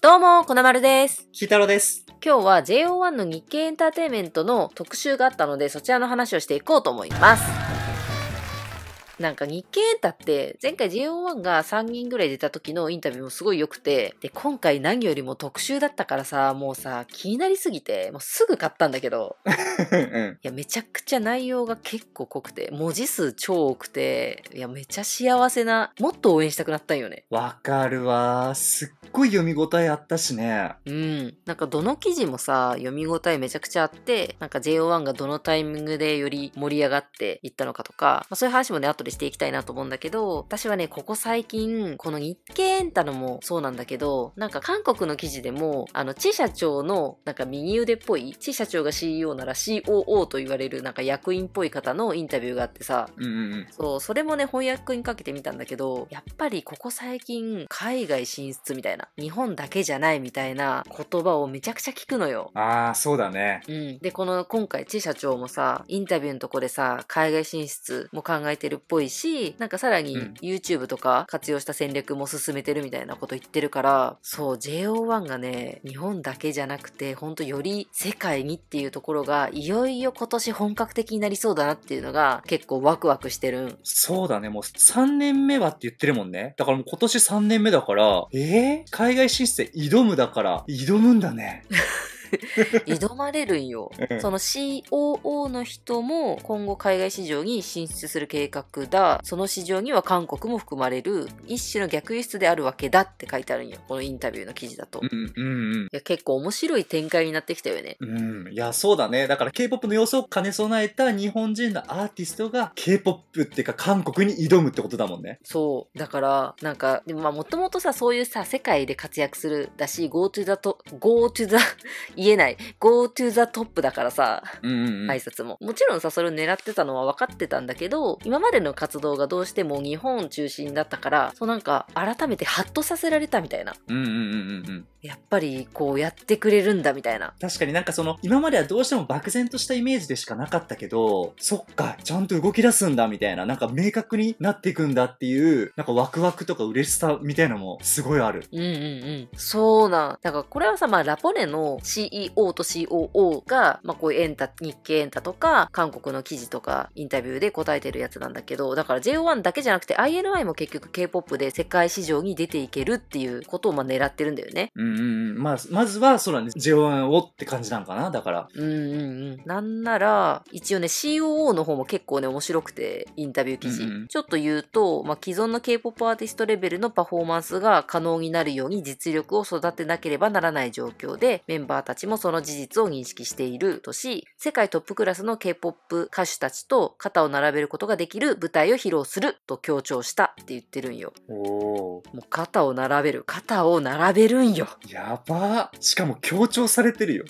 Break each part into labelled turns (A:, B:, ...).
A: どうも、こなまるです。きたろです。今日は JO1 の日経エンターテイメントの特集があったので、そちらの話をしていこうと思います。なんか日経エンタって前回 JO1 が3人ぐらい出た時のインタビューもすごい良くて、で、今回何よりも特集だったからさ、もうさ、気になりすぎて、もうすぐ買ったんだけど、いや、めちゃくちゃ内容が結構濃くて、文字数超多くて、いや、めちゃ幸せな、もっと応援したくなったんよね。
B: わかるわすっごい読み応えあったしね。うん。
A: なんかどの記事もさ、読み応えめちゃくちゃあって、なんか JO1 がどのタイミングでより盛り上がっていったのかとか、まあ、そういう話もね、後ででしていきたいなと思うんだけど、私はね、ここ最近、この日経エンタのもそうなんだけど、なんか韓国の記事でも、あの、チ社長の、なんか右腕っぽい、チ社長が CEO なら COO と言われる、なんか役員っぽい方のインタビューがあってさ、うんうんうん、そう、それもね、翻訳にかけてみたんだけど、やっぱりここ最近、海外進出みたいな、日本だけじゃないみたいな言葉をめちゃくちゃ聞くのよ。
B: ああ、そうだね。
A: うん。で、この今回、チ社長もさ、インタビューのとこでさ、海外進出も考えてるっぽいぽいし、なんかさらに YouTube とか活用した戦略も進めてるみたいなこと言ってるから、そう、JO1 がね、日本だけじゃなくて、ほんとより世界にっていうところが、いよいよ今年本格的になりそうだなっていうのが、結構ワクワクしてるそうだね、もう
B: 3年目はって言ってるもんね。だからもう今年3年目だから、えー、海外進出で挑むだから、挑むんだね。
A: 挑まれるんよ。その COO の人も今後海外市場に進出する計画だ。その市場には韓国も含まれる一種の逆輸出であるわけだって書いてあるんよ。このインタビューの記事だと。うんうんいや、結構面白い展開になってきたよね。うん。い
B: や、そうだね。だから K-POP の要素を兼ね備えた日本人のアーティストが K-POP っていうか韓国に挑むってことだもんね。
A: そう。だから、なんか、でもまあもともとさ、そういうさ、世界で活躍するだし、Go to the, to, Go to the 言えない Go to the top だからさ、うんうんうん、挨拶ももちろんさそれを狙ってたのは分かってたんだけど今までの活動がどうしても日本中心だったからそうなんか改めてハッとさせられたみたいな、うんうんうんうん、やっぱりこうやってくれるんだみたいな確かになんかその今まで
B: はどうしても漠然としたイメージでしかなかったけどそっかちゃんと動き出すんだみたいななんか明確になっていくんだっていうなんかワクワクとか嬉しさみたいなのもすごいある
A: うんうんうんそうなんだからこれはさまあラポネの CEO と COO が、まあ、こういうエンタ、日経エンタとか、韓国の記事とか、インタビューで答えてるやつなんだけど、だから JO1 だけじゃなくて INI も結局 K-POP で世界市場に出ていけるっていうことをまあ狙ってるんだよね。
B: うんうんうん。まあ、まずは、そうだね、JO1 をって感じなんかな、だから。
A: うんうんうん。なんなら、一応ね、COO の方も結構ね、面白くて、インタビュー記事。うんうん、ちょっと言うと、まあ、既存の K-POP アーティストレベルのパフォーマンスが可能になるように実力を育てなければならない状況で、メンバーたちちもその事実を認識しているとし、世界トップクラスの K-POP 歌手たちと肩を並べることができる舞台を披露すると強調したって言ってるんよ。
B: おも
A: う肩を並べる、肩を並べるんよ。やば
B: しかも強調されてるよ。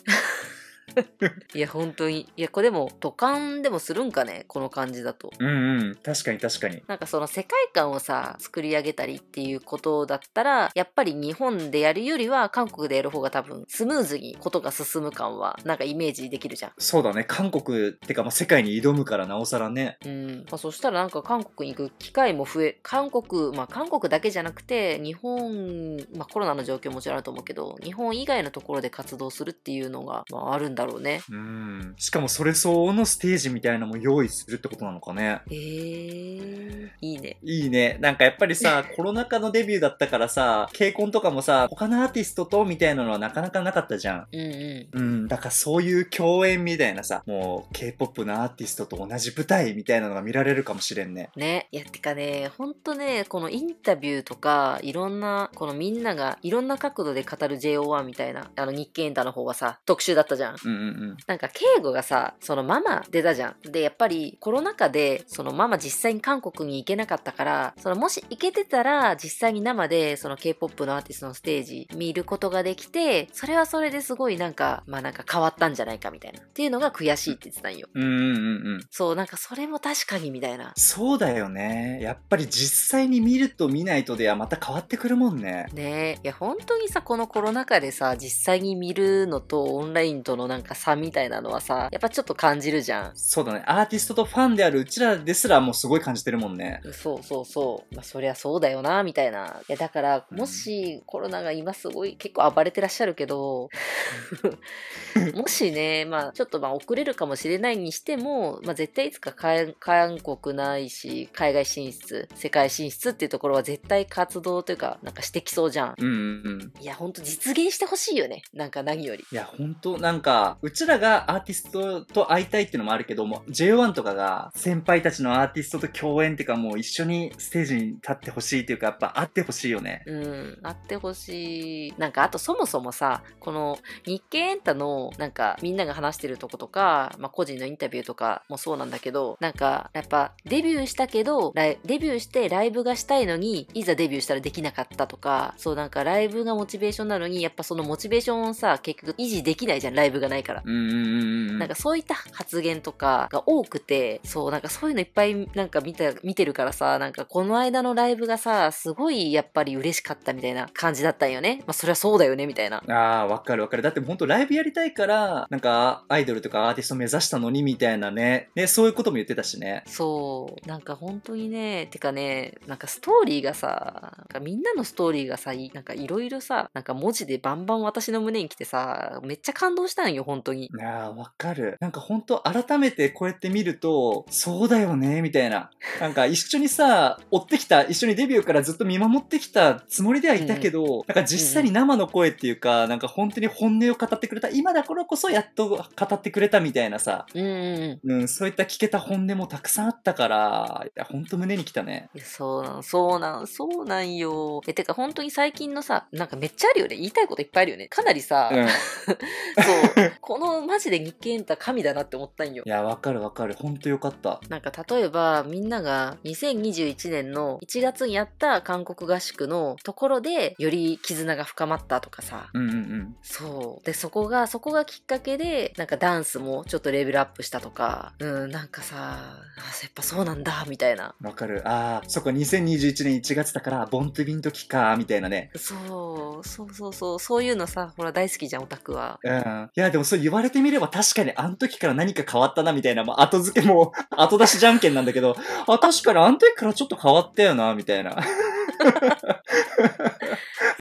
A: いや、本当に。いや、これでも、土管でもするんかねこの感じだと。
B: うんうん。確かに確かに。
A: なんかその世界観をさ、作り上げたりっていうことだったら、やっぱり日本でやるよりは、韓国でやる方が多分、スムーズにことが進む感は、なんかイメージできるじゃん。
B: そうだね。韓国ってか、まあ、世界に挑むからなおさらね。
A: うん。まあ、そしたらなんか韓国に行く機会も増え、韓国、まあ、韓国だけじゃなくて、日本、まあ、コロナの状況もちろんあると思うけど、日本以外のところで活動するっていうのが、まあ、あるんだろうろうねう
B: んしかもそれ相応のステージみたいなのも用意するってことなのかねへえ
A: ー、
B: いいねいいねなんかやっぱりさ コロナ禍のデビューだったからさ傾向とかもさ他のアーティストとみたいなのはなかなかなかったじゃんうんうん、うん、だからそういう共演みたいなさもう K-POP のアーティストと同じ舞台みたいなのが見られるかもしれんね
A: ねいやてかねほんとねこのインタビューとかいろんなこのみんながいろんな角度で語る JO1 みたいなあの日経エンタの方はさ特集だったじゃん、うんうんなんか敬語がさそのママ出たじゃんでやっぱりコロナ禍でそのママ実際に韓国に行けなかったからそのもし行けてたら実際に生でその K-POP のアーティストのステージ見ることができてそれはそれですごいなんかまあなんか変わったんじゃないかみたいなっていうのが悔しいって言ってたんよ、うんうんうん、そうなんかそれも確かにみたいなそう
B: だよねやっぱり実際に見ると見ないとではまた変わってくるもんね
A: ねいや本当にさこのコロナ禍でさ実際に見るのとオンラインとのなんかなんか差みたいなのはさ、やっぱちょっと感じるじゃん。
B: そうだね。アーティストとファンであるうちらですらもうすごい感じてるもんね。
A: そうそうそう。まあそりゃそうだよな、みたいな。いやだから、もしコロナが今すごい結構暴れてらっしゃるけど、もしね、まあちょっとまあ遅れるかもしれないにしても、まあ絶対いつか韓国ないし、海外進出、世界進出っていうところは絶対活動というか、なんかしてきそうじゃん。
B: うんうんうん。
A: いや、ほんと実現してほしいよね。なんか何より。
B: いや、ほんとなんか、うちらがアーティストと会いたいっていうのもあるけども、J1 とかが先輩たちのアーティストと共演っていうかもう一緒にステージに立ってほしいっていうか、やっぱ会ってほしいよね。
A: うん、会ってほしい。なんかあとそもそもさ、この日経エンタのなんかみんなが話してるとことか、まあ個人のインタビューとかもそうなんだけど、なんかやっぱデビューしたけど、デビューしてライブがしたいのに、いざデビューしたらできなかったとか、そうなんかライブがモチベーションなのに、やっぱそのモチベーションをさ、結局維持できないじゃん、ライブがないないから。なんかそういった発言とかが多くて、そう、なんかそういうのいっぱいなんか見た、見てるからさ、なんかこの間のライブがさ、すごいやっぱり嬉しかったみたいな感じだったんよね。まあそりゃそうだよね、みたいな。
B: ああ、わかるわかる。だってほんとライブやりたいから、なんかアイドルとかアーティスト目指したのにみたいなね。ね、そういうことも言ってたしね。
A: そう。なんか本当にね、てかね、なんかストーリーがさ、なんかみんなのストーリーがさ、なんかいろいろさ、なんか文字でバンバン私の胸に来てさ、めっちゃ感動したんよ、本当に。なあ、わ
B: かる。なんか本当改めてこうやって見ると、そうだよね、みたいな。なんか一緒にさ、追ってきた、一緒にデビューからずっと見守ってきたつもりではいたけど、うん、なんか実際に生の声っていうか、なんか本当に本音を語ってくれた、今だからこそやっと語ってくれたみたいなさ、うん、うん、そういった聞けた本音もたくさんあったから、いや、本当胸に来たね。
A: そうなん、そうなん、そうなんよ。え、てか本当に最近のさ、なんかめっちゃあるよね。言いたいこといっぱいあるよね。かなりさ、うん、そうこのマジで日経エンタ神だなって思ったんよ。い
B: や、わかるわ
A: かる。ほんとよかった。なんか例えば、みんなが2021年の1月にやった韓国合宿のところで、より絆が深まったとかさ。うんうんうん。そう。で、そこが、そこがきっかけで、なんかダンスもちょっとレベルアップしたとか、うん、なんかさ、あやっぱそうなんだ、みたいな。
B: わかる。あそっか2021年1月だから、ボントビンときか、みたいなね。
A: そう、そうそうそう、そういうのさ、ほら大好きじゃん、オタクは。
B: うん。いや、でもそう言われてみれば確かにあの時から何か変わったなみたいな、ま後付けも 後出しじゃんけんなんだけど、あ、確かにあの時からちょっと変わったよな、みたいな。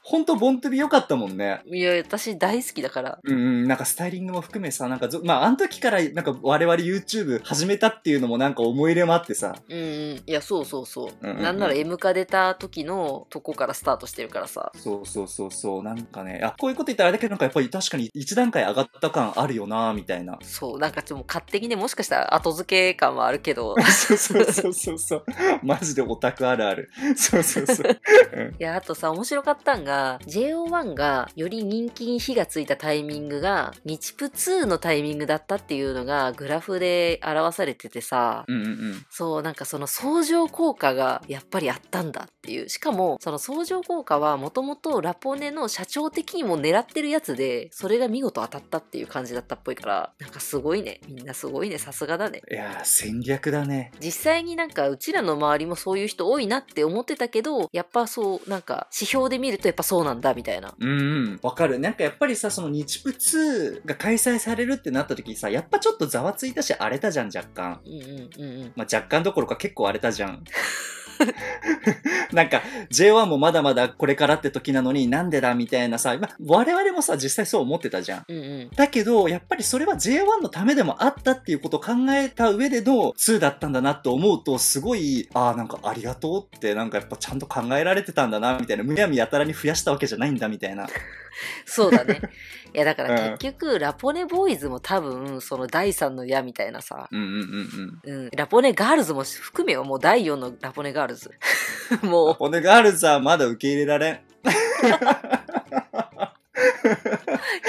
B: ほんとボントビ良かったもんね。
A: いや、私大好きだから。
B: うんなんかスタイリングも含めさ、なんかまあ、あの時から、なんか我々 YouTube 始めたっていうのもなんか思い入れもあってさ。
A: うんうん。いや、そうそうそう。うんうんうんなんなら M か出た時のとこからスタートしてるからさ。
B: そうそうそうそう、なんかね、あ、こういうこと言ったらあれだけど、なんかやっぱり確かに一段階上がった感あるよな、みたいな。
A: そう、なんかちょっと勝手にね、もしかしたら後付け感はあるけど。そうそうそうそうそ
B: う。マジでオタクあるある。そうそうそう。
A: いや、あとさ、面白かったんが、JO1 がより人気に火がついたタイミングが、日プ2のタイミングだったっていうのがグラフで表されててさ、うんうんうん、そう、なんかその相乗効果がやっぱりあったんだっていう。しかも、その相乗効果はもともとラポネの社長的にも狙ってるやつで、それが見事当たったっていう感じだったっぽいから、なんかすごいね。みんなすごいね。さすがだね。いや
B: 戦略だね。
A: 実際になんかうちらの周りもそういう人多いなって思ってたけど、やっぱそう、なんか指標で見るとやっぱそうなんだみたいな。
B: うんわかる。なんかやっぱりさ、その日仏が開催されるってなった時にさ、やっぱちょっとざわついたし荒れたじゃん、若干。
A: うんうんうんうん。
B: まあ若干どころか結構荒れたじゃん。なんか J1 もまだまだこれからって時なのになんでだみたいなさ、ま我々もさ実際そう思ってたじゃん、うんうん、だけどやっぱりそれは J1 のためでもあったっていうことを考えた上での2だったんだなと思うとすごいああなんかありがとうってなんかやっぱちゃんと考えられてたんだなみたいなむやみやたらに増やしたわけじゃないんだみたいな
A: そうだね いやだから結局、ラポネボーイズも多分その第3の矢みたいなさ、
B: うんうんうん
A: うん、うん、ラポネガールズも含めよもう第4のラポネガールズルズ。
B: もう。箱ガールズはまだ受け入れられん。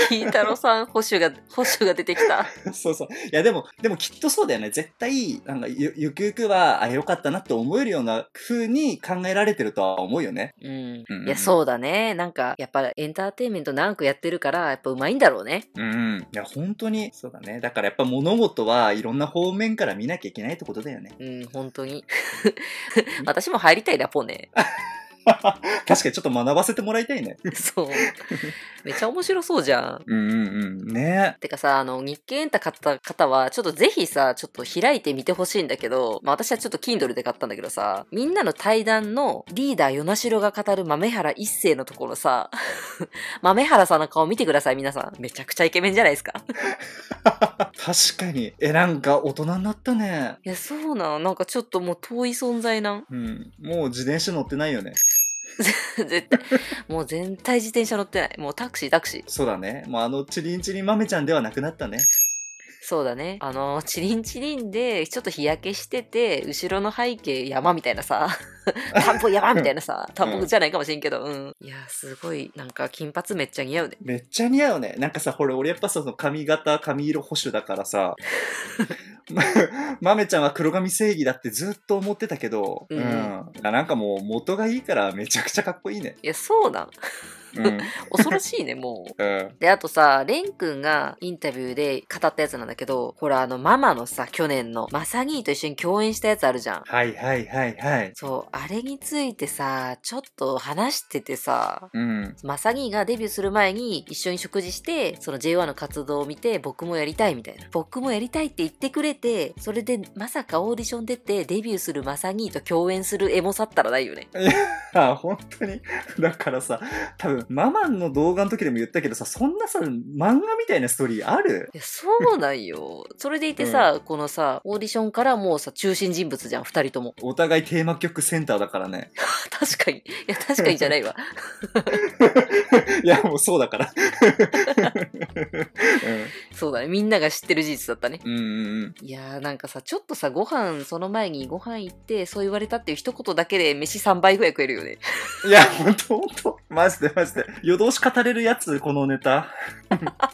A: 金太郎さん保守が、保守が出てきた。
B: そうそう。いや、でも、でもきっとそうだよね。絶対、なんか、ゆ、ゆくゆくは、あ、よかったなって思えるような風に考えられてるとは思うよね。
A: うん。うん、いや、そうだね。なんか、やっぱエンターテインメント長くやってるから、やっぱうまいんだろうね。うん。いや、本当に、そうだね。だ
B: からやっぱ物事はいろんな方面から見なきゃいけないってことだよね。うん、本当に。
A: 私も入りたいラポネ。
B: 確かにちょっと学ばせてもらいたいね。
A: そう。めっちゃ面白そうじゃん。
B: うんうんうん。ね
A: てかさ、あの、日経エンタ買った方は、ちょっとぜひさ、ちょっと開いてみてほしいんだけど、まあ私はちょっと Kindle で買ったんだけどさ、みんなの対談のリーダー、与那城が語る豆原一世のところさ、豆原さんの顔見てください、皆さん。めちゃくちゃイケメンじゃないですか。
B: 確かに。え、なんか大人になったね。
A: いや、そうなの。なんかちょっともう遠い存在なん。
B: うん。もう自転車乗ってないよね。絶対。
A: もう全体自転車乗ってない。もうタクシー、タクシー。
B: そうだね。もうあのチリンチリン豆ちゃんではなくなったね。
A: そうだね。あの、チリンチリンで、ちょっと日焼けしてて、後ろの背景山みたいなさ、田んぼ山みたいなさ、田んぼじゃないかもしれんけど、うん。いや、すごい、なんか金髪めっちゃ似合うね。
B: めっちゃ似合うね。なんかさ、ほら、俺やっぱその髪型、髪色保守だからさ、ま、まめちゃんは黒髪正義だってずっと思ってたけど、
A: うん。うん、
B: なんかもう元がいいからめちゃくちゃかっこいいね。
A: いや、そうなん。うん、恐ろしいね、もう。うん、で、あとさ、レン君がインタビューで語ったやつなんだけど、ほら、あの、ママのさ、去年の、マサギーと一緒に共演したやつあるじゃん。
B: はいはいはい
A: はい。そう、あれについてさ、ちょっと話しててさ、うん、マサギーがデビューする前に一緒に食事して、その J1 の活動を見て、僕もやりたいみたいな。僕もやりたいって言ってくれて、それでまさかオーディション出て、デビューするマサギーと共演するエモさったらないよね。
B: いや、本当に。だからさ、多分ママンの動画の時でも言ったけどさ、そんなさ、漫画みたいなストーリーあるい
A: やそうなんよ。それでいてさ、うん、このさ、オーディションからもうさ、中心人物じゃん、二人とも。
B: お互いテーマ曲センターだからね。
A: 確かに。いや、確かにじゃないわ。
B: いや、もうそうだから、うん、
A: そうだね。みんなが知ってる事実だったね。うんうん。いやー、なんかさ、ちょっとさ、ご飯、その前にご飯行って、そう言われたっていう一言だけで飯3倍ぐらい食えるよね。
B: いや、ほんとほんと。マジでマジで。夜通し語れるやつ、このネタ。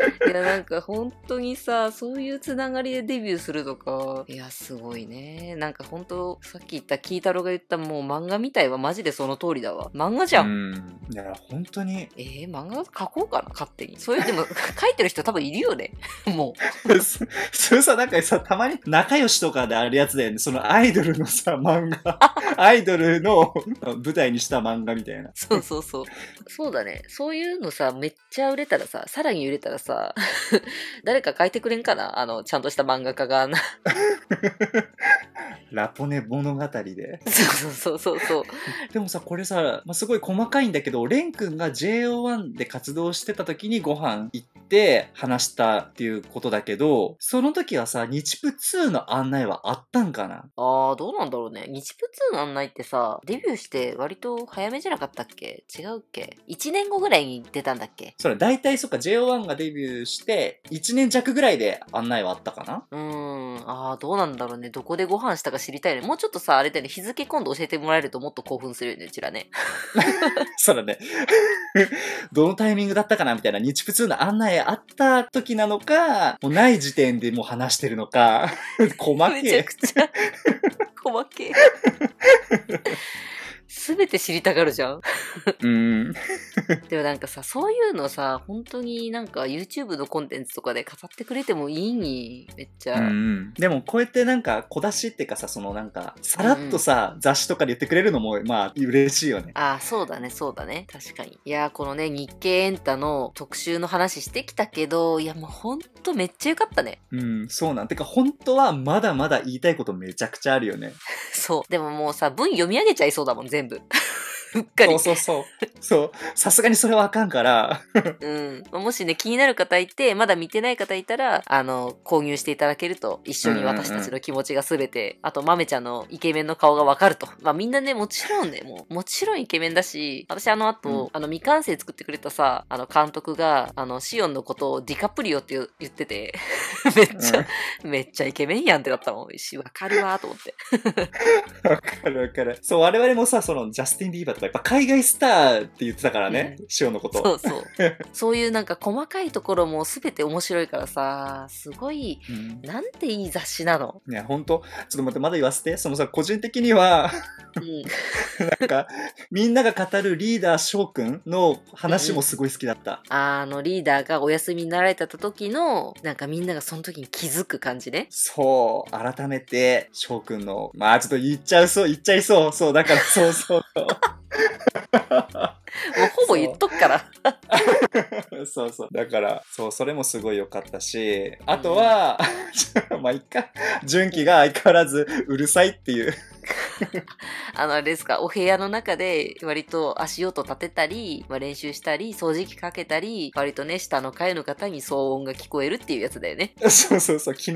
A: いやなんか本当にさそういうつながりでデビューするとかいやすごいねなんか本当さっき言ったキータロが言ったもう漫画みたいはマジでその通りだわ漫画じゃんいや本当にえー、漫画書こうかな勝手にそういうでも書いてる人多分いるよね も
B: うそれさなんかさたまに仲良しとかであるやつだよねそのアイドルのさ漫画 アイドルの舞台にした漫画みたいなそう
A: そうそうそうだねそういうのさめっちゃ売れたらささらに売れたらささ、誰か書いてくれんかなあの、ちゃんとした漫画家が。
B: ラポネ物語で。そうそうそうそう。でもさ、これさ、まあ、すごい細かいんだけど、レン君が JO1 で活動してた時にご飯行って話したっていうことだけど、その時はさ、日プ2の案内はあったんかな
A: あー、どうなんだろうね。日プ2の案内ってさ、デビューして割と早めじゃなかったっけ違うっけ ?1 年後ぐらいに出たんだっけそれ、だいたいそっか、JO1 がデビューして、1年弱ぐらい
B: で案内はあったかな
A: うーん。ああ、どうなんだろうね。どこでご飯したか知りたいね。もうちょっとさ、あれだよね。日付今度教えてもらえるともっと興奮するよね、うちらね。
B: そ
A: うだね。どのタイミングだったかなみたいな、日プ2
B: の案内あった時なのか、もうない時点でもう話してるのか、細 けめちゃく
A: ちゃ、細けえ。全て知りたがるじゃんうん。でもなんかさ、そういうのさ、本当になんか YouTube のコンテンツとかで語ってくれてもいいに、めっちゃ。うん。
B: でもこうやってなんか小出しってかさ、そのなんか、さらっとさ、うん、雑誌とかで言ってくれるのも、まあ、嬉しいよね。
A: ああ、そうだね、そうだね。確かに。いやこのね、日経エンタの特集の話してきたけど、いや、もうほんとめっちゃよかったね。
B: うん、そうなん。てか、本当はまだまだ言いたいことめちゃくちゃあるよね。そ
A: う。でももうさ、文読み上げちゃいそうだもん、全全部っかり。そうそうそう。そう。さすがにそれはあかんから。うん。もしね、気になる方いて、まだ見てない方いたら、あの、購入していただけると、一緒に私たちの気持ちが全て、うんうんあと、まめちゃんのイケメンの顔がわかると。まあ、みんなね、もちろんね、もう、もちろんイケメンだし、私あの後、うん、あの、未完成作ってくれたさ、あの、監督が、あの、シオンのことをディカプリオって言ってて、めっちゃ、うん、めっちゃイケメンやんってなったもん。し、わかるわと思って。
B: わかるわかる。そう、我々もさ、その、ジャスティン・ビーバーやっぱ海外スターって言ってたからね、う、のこと。そうそう。
A: そういうなんか細かいところも全て面白いからさ、すごい、うん、なんていい雑誌なの。
B: いや、ほんと、ちょっと待って、まだ言わせて。そのさ、個人的にはうん、なんか、みんなが語るリーダー翔くんの話もすごい好きだった。うん、
A: あの、リーダーがお休みになられた時の、なんかみんながその時に気づく感じね。
B: そう、改めて、翔くんの、まあちょっと言っちゃうそう、言っちゃいそう、そう、だからそうそう。
A: もうほぼ言っとくから。
B: そうそう。だから、そう、それもすごい良かったし、あ
A: とは、うん、まあ、いっか、
B: 純喜が相変わらずうるさいっていう。
A: あの、あれですか、お部屋の中で割と足音立てたり、まあ、練習したり、掃除機かけたり、割とね、下の階の方に騒音が聞こえるっていうやつだよね。
B: そうそうそう、昨日、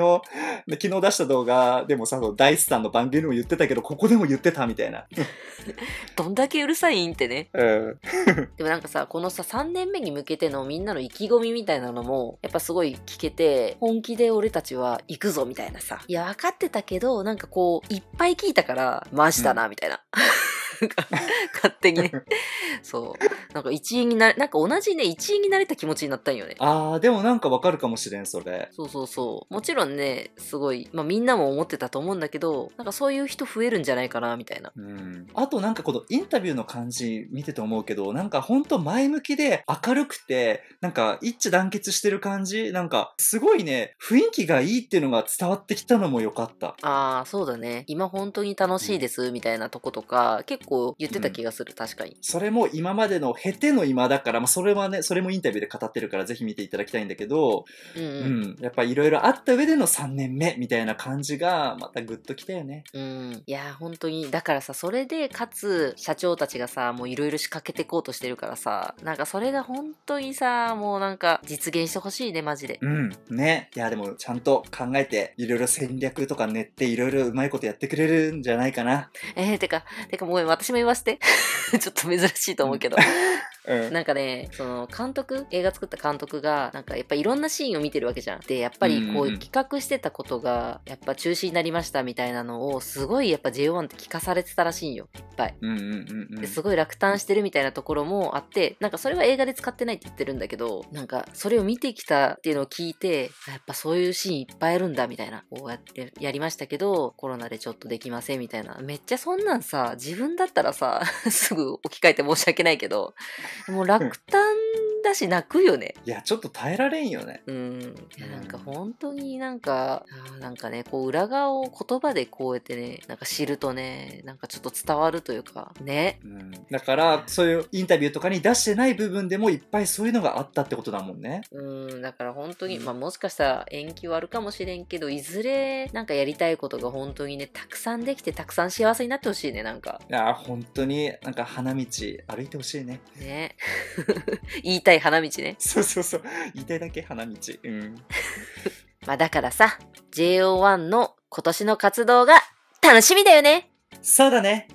B: 昨日出した動画でもさ、大スさんの番組でも言ってたけど、ここでも言ってたみたいな。
A: どんだけうるさいんってね。うん。でもなんかさ、このさ、3年目に向けてのみんなの意気込みみたいなのも、やっぱすごい聞けて、本気で俺たちは行くぞみたいなさ。いや、分かってたけど、なんかこう、いっぱい聞いたから、マジだな、みたいな。勝手にね。そう。なんか一員になれ、なんか同じね、一員になれた気持ちになったんよね。あー、でもなんかわかるかもしれん、それ。そうそうそう。もちろんね、すごい、まあみんなも思ってたと思うんだけど、なんかそういう人増えるんじゃないかな、みたいな。うん。
B: あとなんかこのインタビューの感じ見てて思うけど、なんかほんと前向きで明るくて、なんか一致団結してる感じ、なんかすごいね、雰囲気がいいっていうのが伝わってきたのも良かった。
A: ああそうだね。今本当に楽しいです、みたいなとことか、結構言ってた気がする、うん、確かに。
B: それも今までの経ての今だから、まあ、それはね、それもインタビューで語ってるから、ぜひ見ていただきたいんだけど、
A: うん、うん、
B: やっぱいろいろあった上での3年目みたいな感じが、またグッときたよね。
A: うん。いや、本当に、だからさ、それで、かつ、社長たちがさ、もういろいろ仕掛けていこうとしてるからさ、なんかそれが本当にさ、もうなんか実現してほしいね、マジで。う
B: ん。ね。いや、でもちゃんと考えて、いろいろ戦略とか練って、いろいろうまいことやってくれるんじゃないかな。
A: えー、てか、てかもう私も言わせて。ちょっと珍しいと思うけど。うん、なんかね、その監督、映画作った監督が、なんかやっぱいろんなシーンを見てるわけじゃん。で、やっぱりこう企画してたことが、やっぱ中止になりましたみたいなのを、すごいやっぱ J1 って聞かされてたらしいんよ、いっぱい。うんうんうん、ですごい落胆してるみたいなところもあって、なんかそれは映画で使ってないって言ってるんだけど、なんかそれを見てきたっていうのを聞いて、やっぱそういうシーンいっぱいあるんだみたいな、こうやってやりましたけど、コロナでちょっとできませんみたいな。めっちゃそんなんさ、自分だったらさ、すぐ置き換えて申し訳ないけど、もう落胆だし泣くよね。いや、ちょっと耐えられんよね。うん。なんか本当になんか、なんかね、こう裏側を言葉でこうやってね、なんか知るとね、なんかちょっと伝わるというか、ね。うん、
B: だから、そういうインタビューとかに出してない部分でもいっぱいそういうのがあったってことだもんね。
A: うん、だから本当に、うん、まあもしかしたら延期はあるかもしれんけど、いずれなんかやりたいことが本当にね、たくさんできて、たくさん幸せになってほしいね、なんか。
B: いや、本当になんか花道歩いてほしいね。
A: ね。言いたい代花道ね。そうそうそう。いてだけ花道。うん。まあだからさ、JO1 の今年の活動が楽しみだよね。そうだね。